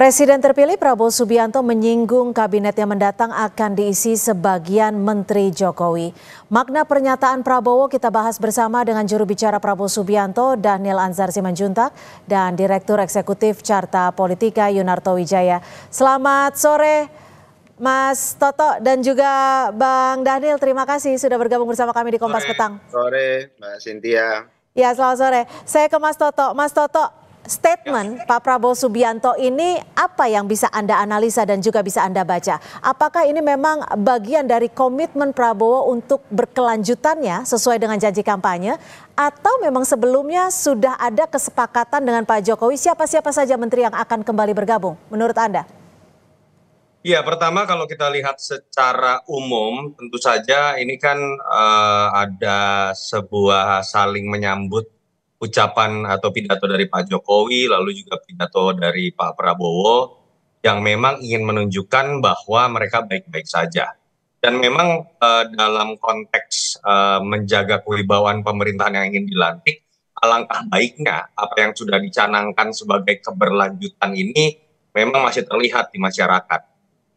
Presiden terpilih Prabowo Subianto menyinggung kabinet yang mendatang akan diisi sebagian Menteri Jokowi. Makna pernyataan Prabowo kita bahas bersama dengan juru bicara Prabowo Subianto, Daniel Anzar Simanjuntak, dan Direktur Eksekutif Carta Politika Yunarto Wijaya. Selamat sore, Mas Toto dan juga Bang Daniel. Terima kasih sudah bergabung bersama kami di Kompas sore, Petang. Sore, Mbak Sintia. Ya, selamat sore. Saya ke Mas Toto. Mas Toto, statement ya. Pak Prabowo Subianto ini apa yang bisa Anda analisa dan juga bisa Anda baca? Apakah ini memang bagian dari komitmen Prabowo untuk berkelanjutannya sesuai dengan janji kampanye atau memang sebelumnya sudah ada kesepakatan dengan Pak Jokowi siapa-siapa saja menteri yang akan kembali bergabung menurut Anda? Ya, pertama kalau kita lihat secara umum, tentu saja ini kan uh, ada sebuah saling menyambut ucapan atau pidato dari Pak Jokowi, lalu juga pidato dari Pak Prabowo yang memang ingin menunjukkan bahwa mereka baik-baik saja. Dan memang uh, dalam konteks uh, menjaga kewibawaan pemerintahan yang ingin dilantik, alangkah baiknya apa yang sudah dicanangkan sebagai keberlanjutan ini memang masih terlihat di masyarakat.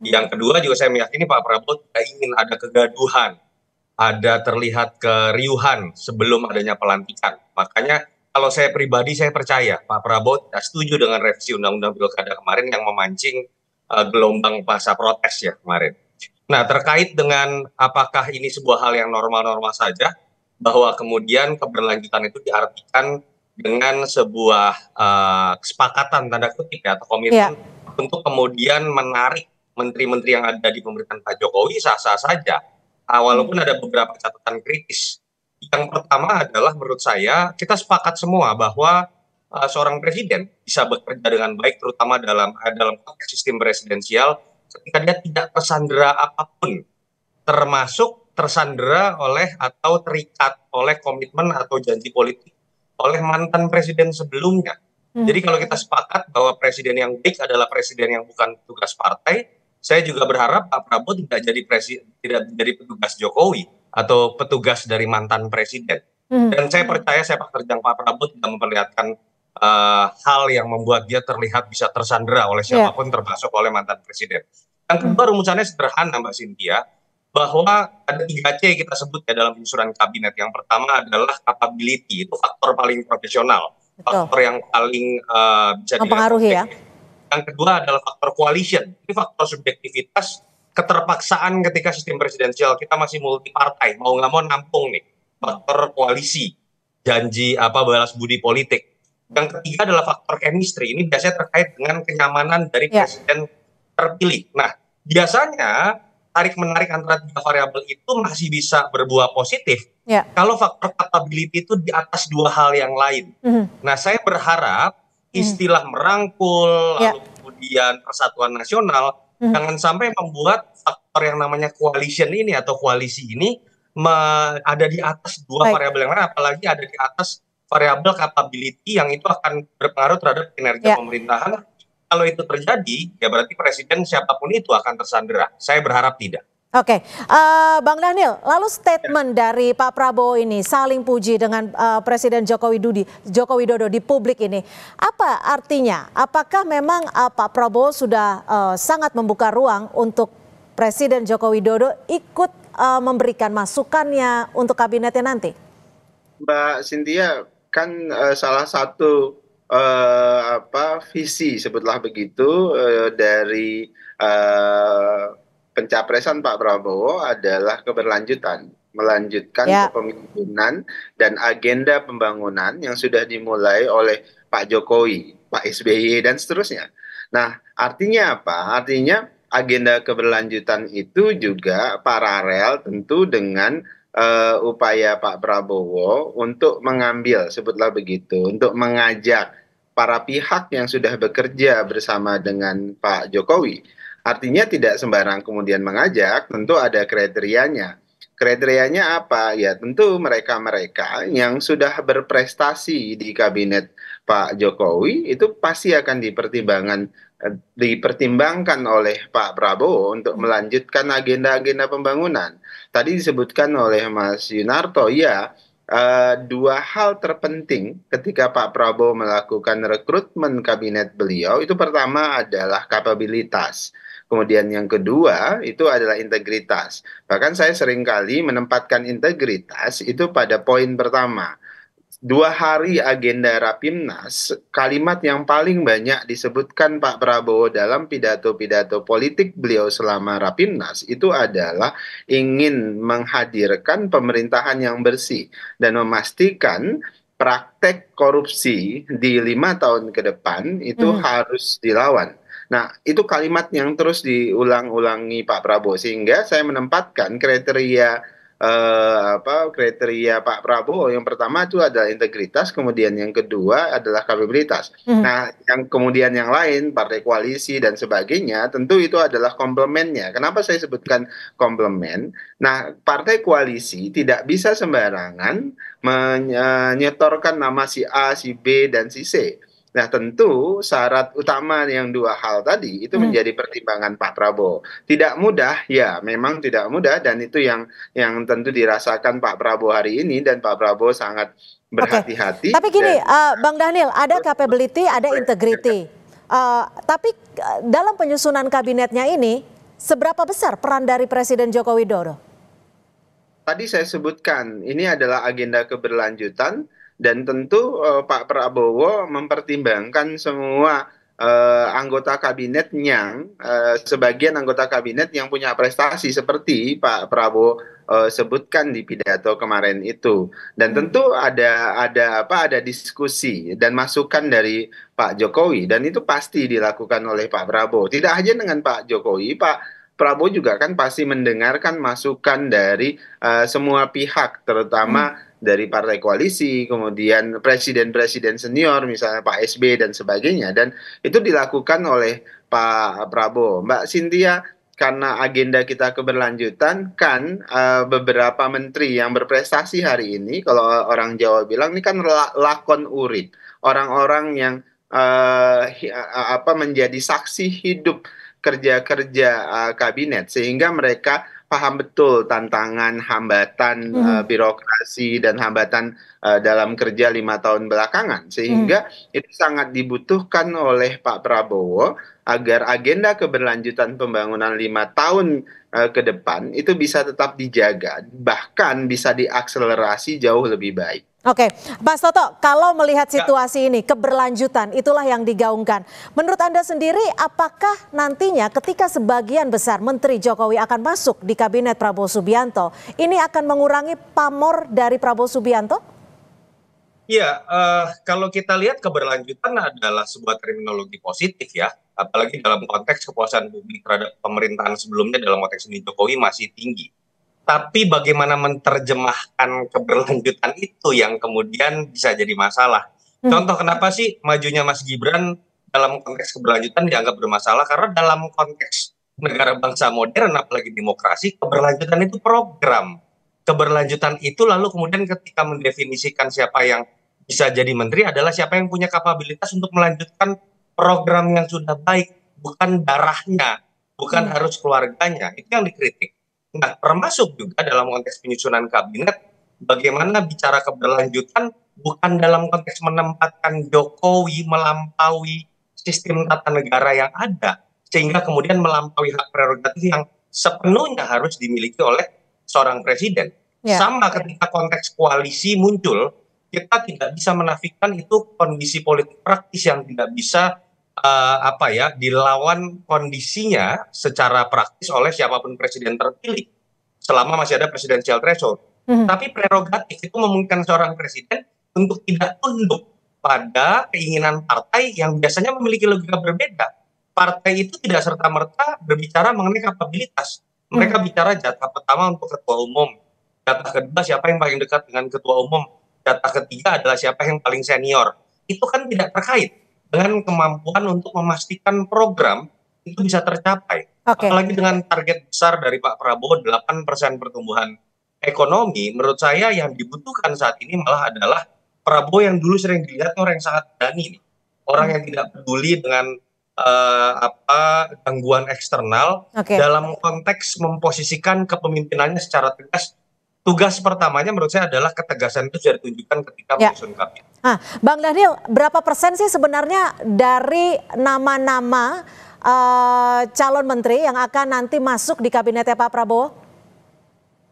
Yang kedua juga saya meyakini Pak Prabowo tidak ingin ada kegaduhan, ada terlihat keriuhan sebelum adanya pelantikan. Makanya kalau saya pribadi saya percaya Pak Prabowo tidak setuju dengan revisi undang-undang pilkada kemarin yang memancing uh, gelombang bahasa protes ya kemarin. Nah terkait dengan apakah ini sebuah hal yang normal-normal saja bahwa kemudian keberlanjutan itu diartikan dengan sebuah uh, kesepakatan tanda kutip ya atau komitmen ya. untuk kemudian menarik menteri-menteri yang ada di pemerintahan Pak Jokowi sah-sah saja. Ah, walaupun hmm. ada beberapa catatan kritis yang pertama adalah menurut saya kita sepakat semua bahwa uh, seorang presiden bisa bekerja dengan baik terutama dalam uh, dalam sistem presidensial ketika dia tidak tersandera apapun termasuk tersandera oleh atau terikat oleh komitmen atau janji politik oleh mantan presiden sebelumnya. Hmm. Jadi kalau kita sepakat bahwa presiden yang baik adalah presiden yang bukan tugas partai, saya juga berharap Pak Prabowo tidak jadi presiden tidak jadi petugas Jokowi atau petugas dari mantan presiden. Hmm. Dan saya percaya sepak terjang Pak Prabowo tidak memperlihatkan uh, hal yang membuat dia terlihat bisa tersandera oleh iya. siapapun yeah. termasuk oleh mantan presiden. Yang hmm. kedua rumusannya sederhana Mbak Cynthia bahwa ada tiga C kita sebut ya dalam penyusuran kabinet. Yang pertama adalah capability itu faktor paling profesional, Betul. faktor yang paling uh, bisa mempengaruhi ya. Yang kedua adalah faktor coalition, ini faktor subjektivitas keterpaksaan ketika sistem presidensial kita masih multi partai mau nggak mau nampung nih faktor koalisi janji apa balas budi politik yang ketiga adalah faktor chemistry ini biasanya terkait dengan kenyamanan dari yeah. presiden terpilih nah biasanya tarik menarik antara tiga variabel itu masih bisa berbuah positif yeah. kalau faktor capability itu di atas dua hal yang lain mm -hmm. nah saya berharap mhm. istilah mm -hmm. merangkul yeah. lalu kemudian persatuan nasional Hmm. Jangan sampai membuat faktor yang namanya coalition ini atau koalisi ini ada di atas dua variabel yang lain, apalagi ada di atas variabel capability yang itu akan berpengaruh terhadap kinerja yeah. pemerintahan. Kalau itu terjadi, ya berarti presiden siapapun itu akan tersandera. Saya berharap tidak. Oke, okay. uh, eh, Bang Daniel, lalu statement ya. dari Pak Prabowo ini saling puji dengan uh, Presiden Joko Widodo, Joko Widodo di publik ini, apa artinya? Apakah memang uh, Pak Prabowo sudah uh, sangat membuka ruang untuk Presiden Joko Widodo ikut uh, memberikan masukannya untuk kabinetnya nanti? Mbak Cynthia, kan uh, salah satu uh, apa visi sebutlah begitu uh, dari uh, pencapresan Pak Prabowo adalah keberlanjutan, melanjutkan ya. kepemimpinan dan agenda pembangunan yang sudah dimulai oleh Pak Jokowi, Pak SBY dan seterusnya. Nah, artinya apa? Artinya agenda keberlanjutan itu juga paralel tentu dengan uh, upaya Pak Prabowo untuk mengambil sebutlah begitu untuk mengajak para pihak yang sudah bekerja bersama dengan Pak Jokowi Artinya tidak sembarang kemudian mengajak, tentu ada kriterianya. Kriterianya apa? Ya tentu mereka-mereka yang sudah berprestasi di kabinet Pak Jokowi itu pasti akan dipertimbangkan eh, dipertimbangkan oleh Pak Prabowo untuk melanjutkan agenda-agenda pembangunan. Tadi disebutkan oleh Mas Yunarto, ya Eh, dua hal terpenting ketika Pak Prabowo melakukan rekrutmen kabinet beliau itu pertama adalah kapabilitas. Kemudian yang kedua itu adalah integritas. Bahkan saya seringkali menempatkan integritas itu pada poin pertama dua hari agenda Rapimnas, kalimat yang paling banyak disebutkan Pak Prabowo dalam pidato-pidato politik beliau selama Rapimnas itu adalah ingin menghadirkan pemerintahan yang bersih dan memastikan praktek korupsi di lima tahun ke depan itu hmm. harus dilawan. Nah, itu kalimat yang terus diulang-ulangi Pak Prabowo sehingga saya menempatkan kriteria Eh, apa kriteria Pak Prabowo yang pertama itu adalah integritas kemudian yang kedua adalah kapabilitas hmm. nah yang kemudian yang lain partai koalisi dan sebagainya tentu itu adalah komplementnya kenapa saya sebutkan komplement nah partai koalisi tidak bisa sembarangan menyetorkan nama si A si B dan si C Nah tentu syarat utama yang dua hal tadi itu hmm. menjadi pertimbangan Pak Prabowo. Tidak mudah, ya memang tidak mudah dan itu yang yang tentu dirasakan Pak Prabowo hari ini dan Pak Prabowo sangat berhati-hati. Okay. Tapi gini, dan, uh, Bang Daniel, ada capability, ada integrity. Uh, tapi eh, dalam penyusunan kabinetnya ini, seberapa besar peran dari Presiden Joko Widodo? Tadi saya sebutkan, ini adalah agenda keberlanjutan dan tentu eh, Pak Prabowo mempertimbangkan semua eh, anggota kabinet yang eh, sebagian anggota kabinet yang punya prestasi seperti Pak Prabowo uh, sebutkan di pidato kemarin itu dan hmm. tentu ada ada apa ada diskusi dan masukan dari Pak Jokowi dan itu pasti dilakukan oleh Pak Prabowo tidak hanya dengan Pak Jokowi Pak Prabowo juga kan pasti mendengarkan masukan dari uh, semua pihak terutama hmm dari partai koalisi, kemudian presiden-presiden senior misalnya Pak SB dan sebagainya dan itu dilakukan oleh Pak Prabowo. Mbak Sintia karena agenda kita keberlanjutan kan uh, beberapa menteri yang berprestasi hari ini kalau orang Jawa bilang ini kan lakon urit, orang-orang yang uh, apa menjadi saksi hidup kerja-kerja uh, kabinet sehingga mereka paham betul tantangan hambatan hmm. uh, birokrasi dan hambatan uh, dalam kerja lima tahun belakangan sehingga hmm. itu sangat dibutuhkan oleh Pak Prabowo agar agenda keberlanjutan pembangunan lima tahun uh, ke depan itu bisa tetap dijaga bahkan bisa diakselerasi jauh lebih baik. Oke, Mas Toto, kalau melihat ya. situasi ini keberlanjutan itulah yang digaungkan. Menurut Anda sendiri apakah nantinya ketika sebagian besar menteri Jokowi akan masuk di kabinet Prabowo Subianto, ini akan mengurangi pamor dari Prabowo Subianto? Iya, uh, kalau kita lihat keberlanjutan adalah sebuah terminologi positif ya. Apalagi dalam konteks kepuasan publik terhadap pemerintahan sebelumnya dalam konteks ini Jokowi masih tinggi tapi bagaimana menerjemahkan keberlanjutan itu yang kemudian bisa jadi masalah. Hmm. Contoh kenapa sih majunya Mas Gibran dalam konteks keberlanjutan dianggap bermasalah karena dalam konteks negara bangsa modern apalagi demokrasi keberlanjutan itu program. Keberlanjutan itu lalu kemudian ketika mendefinisikan siapa yang bisa jadi menteri adalah siapa yang punya kapabilitas untuk melanjutkan program yang sudah baik, bukan darahnya, bukan hmm. harus keluarganya. Itu yang dikritik. Nah, termasuk juga dalam konteks penyusunan kabinet, bagaimana bicara keberlanjutan bukan dalam konteks menempatkan Jokowi melampaui sistem tata negara yang ada, sehingga kemudian melampaui hak prerogatif yang sepenuhnya harus dimiliki oleh seorang presiden. Ya. Sama ketika konteks koalisi muncul, kita tidak bisa menafikan itu kondisi politik praktis yang tidak bisa uh, apa ya dilawan kondisinya secara praktis oleh siapapun presiden terpilih selama masih ada presidensial threshold. Mm hmm. Tapi prerogatif itu memungkinkan seorang presiden untuk tidak tunduk pada keinginan partai yang biasanya memiliki logika berbeda. Partai itu tidak serta-merta berbicara mengenai kapabilitas. Mereka hmm. bicara jatah pertama untuk ketua umum, jatah kedua siapa yang paling dekat dengan ketua umum, jatah ketiga adalah siapa yang paling senior. Itu kan tidak terkait dengan kemampuan untuk memastikan program itu bisa tercapai. Okay. Apalagi dengan target besar dari Pak Prabowo 8% pertumbuhan ekonomi, menurut saya yang dibutuhkan saat ini malah adalah Prabowo yang dulu sering dilihat orang yang sangat berani nih. Orang yang tidak peduli dengan uh, apa gangguan eksternal okay. dalam konteks memposisikan kepemimpinannya secara tegas tugas pertamanya menurut saya adalah ketegasan itu sudah ditunjukkan ketika ya. menyusun kabinet. Nah, Bang Daniel, berapa persen sih sebenarnya dari nama-nama uh, calon menteri yang akan nanti masuk di kabinetnya Pak Prabowo?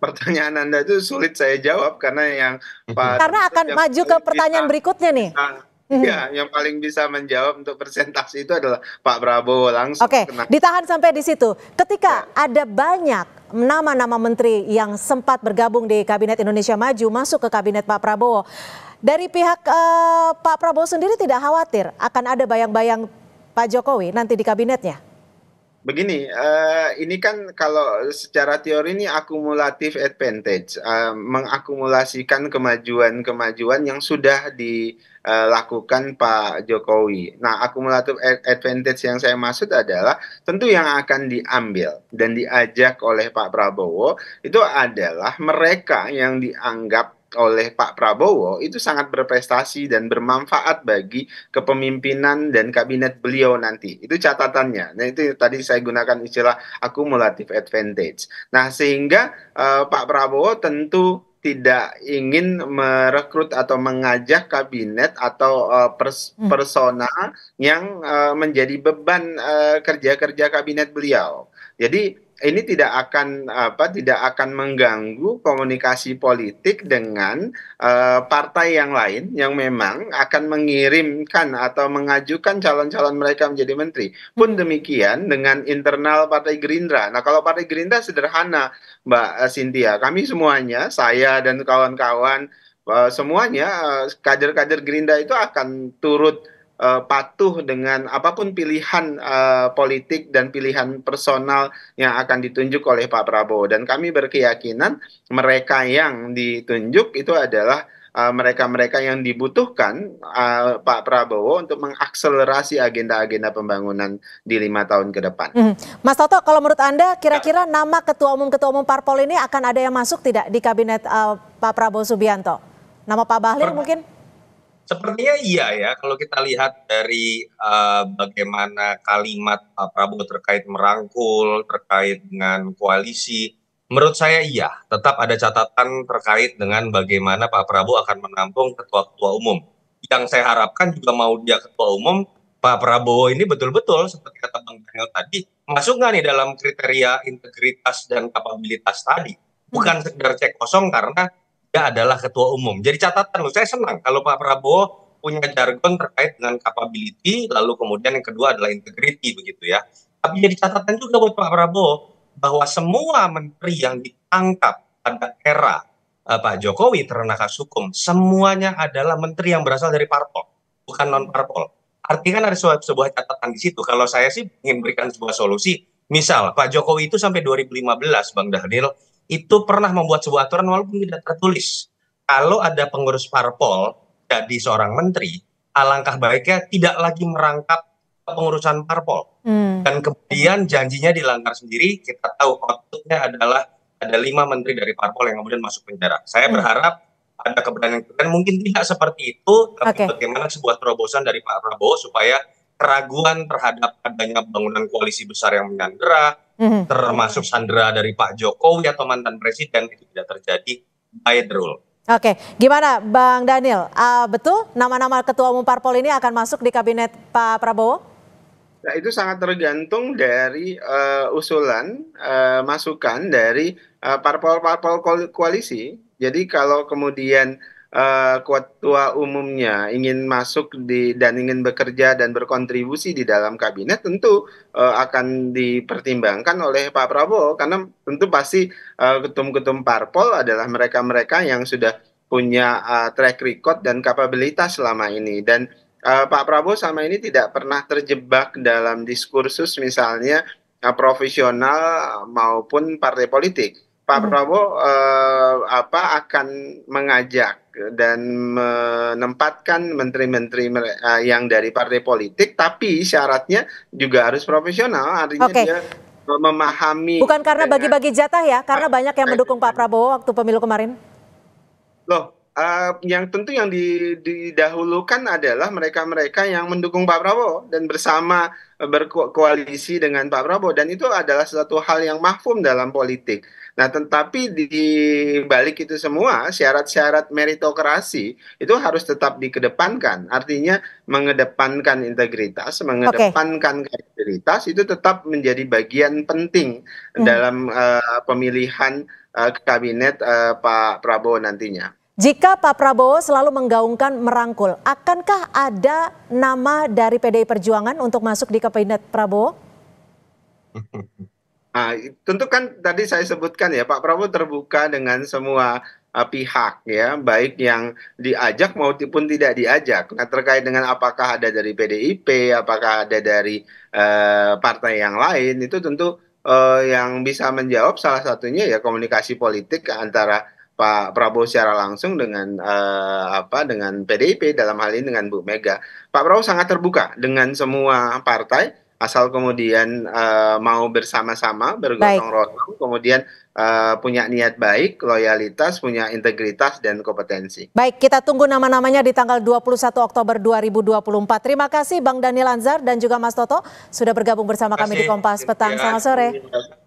Pertanyaan Anda itu sulit saya jawab karena yang mhm. Pak karena akan maju ke pertanyaan berikutnya nih. Kita, nah, Ya, yang paling bisa menjawab untuk persentase itu adalah Pak Prabowo langsung. Oke, okay. ditahan sampai di situ. Ketika ya. ada banyak nama-nama menteri yang sempat bergabung di Kabinet Indonesia Maju masuk ke Kabinet Pak Prabowo, dari pihak eh, Pak Prabowo sendiri tidak khawatir akan ada bayang-bayang Pak Jokowi nanti di kabinetnya? Begini, uh, ini kan kalau secara teori ini akumulatif advantage, uh, mengakumulasikan kemajuan-kemajuan yang sudah dilakukan eh, Pak Jokowi. Nah, akumulatif advantage yang saya maksud adalah tentu yang akan diambil dan diajak oleh Pak Prabowo itu adalah mereka yang dianggap oleh Pak Prabowo itu sangat berprestasi dan bermanfaat bagi kepemimpinan dan kabinet beliau nanti. Itu catatannya. Nah, itu tadi saya gunakan istilah akumulatif advantage. Nah, sehingga eh, Pak Prabowo tentu tidak ingin merekrut atau mengajak kabinet atau uh, pers hmm. persona yang uh, menjadi beban eh, kerja-kerja uh, kabinet beliau. Jadi ini tidak akan apa tidak akan mengganggu komunikasi politik dengan uh, partai yang lain yang memang akan mengirimkan atau mengajukan calon-calon mereka menjadi menteri. Pun hmm. demikian dengan internal Partai Gerindra. Nah, kalau Partai Gerindra sederhana, Mbak eh, Cynthia, kami semuanya, saya dan kawan-kawan uh, semuanya kader-kader uh, Gerindra itu akan turut uh, patuh dengan apapun pilihan uh, politik dan pilihan personal yang akan ditunjuk oleh Pak Prabowo dan kami berkeyakinan mereka yang ditunjuk itu adalah eh, mereka-mereka uh, yang dibutuhkan uh, Pak Prabowo untuk mengakselerasi agenda-agenda pembangunan di lima tahun ke depan. Hmm. Mas Toto, kalau menurut Anda kira-kira ya. nama ketua umum-ketua umum parpol ini akan ada yang masuk tidak di kabinet uh, Pak Prabowo Subianto? Nama Pak Bahlil mungkin? Sepertinya iya ya, kalau kita lihat dari uh, bagaimana kalimat Pak eh, Prabowo terkait merangkul, terkait dengan koalisi, menurut saya iya. Tetap ada catatan terkait dengan bagaimana Pak Prabowo akan menampung ketua-ketua umum. Yang saya harapkan juga mau dia ketua umum, Pak Prabowo ini betul-betul seperti kata Bang Daniel tadi, masuk nggak nih dalam kriteria integritas dan kapabilitas tadi? Bukan sekedar cek kosong karena dia adalah ketua umum. Jadi catatan loh, saya senang kalau Pak Prabowo punya jargon terkait dengan capability, lalu kemudian yang kedua adalah integrity begitu ya. Tapi jadi catatan juga buat Pak Prabowo bahwa semua menteri yang ditangkap pada era eh, Pak Jokowi terkena kasus hukum, semuanya adalah menteri yang berasal dari parpol, bukan non parpol. Artinya kan ada sebuah, sebuah catatan di situ. Kalau saya sih ingin berikan sebuah solusi, misal Pak Jokowi itu sampai 2015 Bang Dahlil itu pernah membuat sebuah aturan walaupun tidak tertulis. Kalau ada pengurus parpol jadi seorang menteri, alangkah baiknya tidak lagi merangkap pengurusan parpol. Hmm. Dan kemudian janjinya dilanggar sendiri, kita tahu outputnya adalah ada lima menteri dari parpol yang kemudian masuk penjara. Saya hmm. berharap ada keberanian dan mungkin tidak seperti itu, tapi okay. bagaimana sebuah terobosan dari Pak Prabowo supaya keraguan terhadap adanya bangunan koalisi besar yang menyandera, hmm termasuk sandera dari Pak Jokowi atau mantan presiden itu tidak terjadi by the rule. Oke, gimana Bang Daniel? Uh, betul nama-nama ketua umum parpol ini akan masuk di kabinet Pak Prabowo? Nah, itu sangat tergantung dari uh, usulan uh, masukan dari uh, eh, parpol -parpol koalisi. Jadi kalau kemudian uh, eh, ketua umumnya ingin masuk di dan ingin bekerja dan berkontribusi di dalam kabinet tentu uh, akan dipertimbangkan oleh Pak Prabowo karena tentu pasti uh, ketum-ketum parpol adalah mereka-mereka yang sudah punya uh, track record dan kapabilitas selama ini dan uh, Pak Prabowo selama ini tidak pernah terjebak dalam diskursus misalnya uh, profesional maupun partai politik. Pak hmm. Prabowo uh, apa akan mengajak dan menempatkan menteri-menteri eh, yang dari partai politik, tapi syaratnya juga harus profesional. Artinya okay. dia memahami. Bukan karena bagi-bagi jatah ya, karena ah, banyak yang mendukung Pak Prabowo waktu pemilu kemarin. Loh, Eh, yang tentu yang didahulukan adalah mereka-mereka yang mendukung Pak Prabowo dan bersama eh, berkoalisi dengan Pak Prabowo dan itu adalah suatu hal yang mahfum dalam politik. Nah, tetapi di balik itu semua syarat-syarat meritokrasi itu harus tetap dikedepankan. Artinya mengedepankan integritas, mengedepankan okay. kredibilitas itu tetap menjadi bagian penting hmm. dalam uh, pemilihan uh, kabinet uh, Pak Prabowo nantinya. Jika Pak Prabowo selalu menggaungkan merangkul, akankah ada nama dari PDI Perjuangan untuk masuk di kabinet Prabowo? Nah, tentu kan tadi saya sebutkan ya Pak Prabowo terbuka dengan semua uh, pihak ya, baik yang diajak maupun tidak diajak. Nah terkait dengan apakah ada dari PDIP, apakah ada dari uh, partai yang lain itu tentu uh, yang bisa menjawab salah satunya ya komunikasi politik antara Pak Prabowo secara langsung dengan uh, apa dengan PDIP dalam hal ini dengan Bu Mega. Pak Prabowo sangat terbuka dengan semua partai asal kemudian uh, mau bersama-sama bergotong royong kemudian uh, punya niat baik, loyalitas, punya integritas dan kompetensi. Baik, kita tunggu nama-namanya di tanggal 21 Oktober 2024. Terima kasih Bang Daniel Anzar dan juga Mas Toto sudah bergabung bersama kami di Kompas Petang. Selamat sore.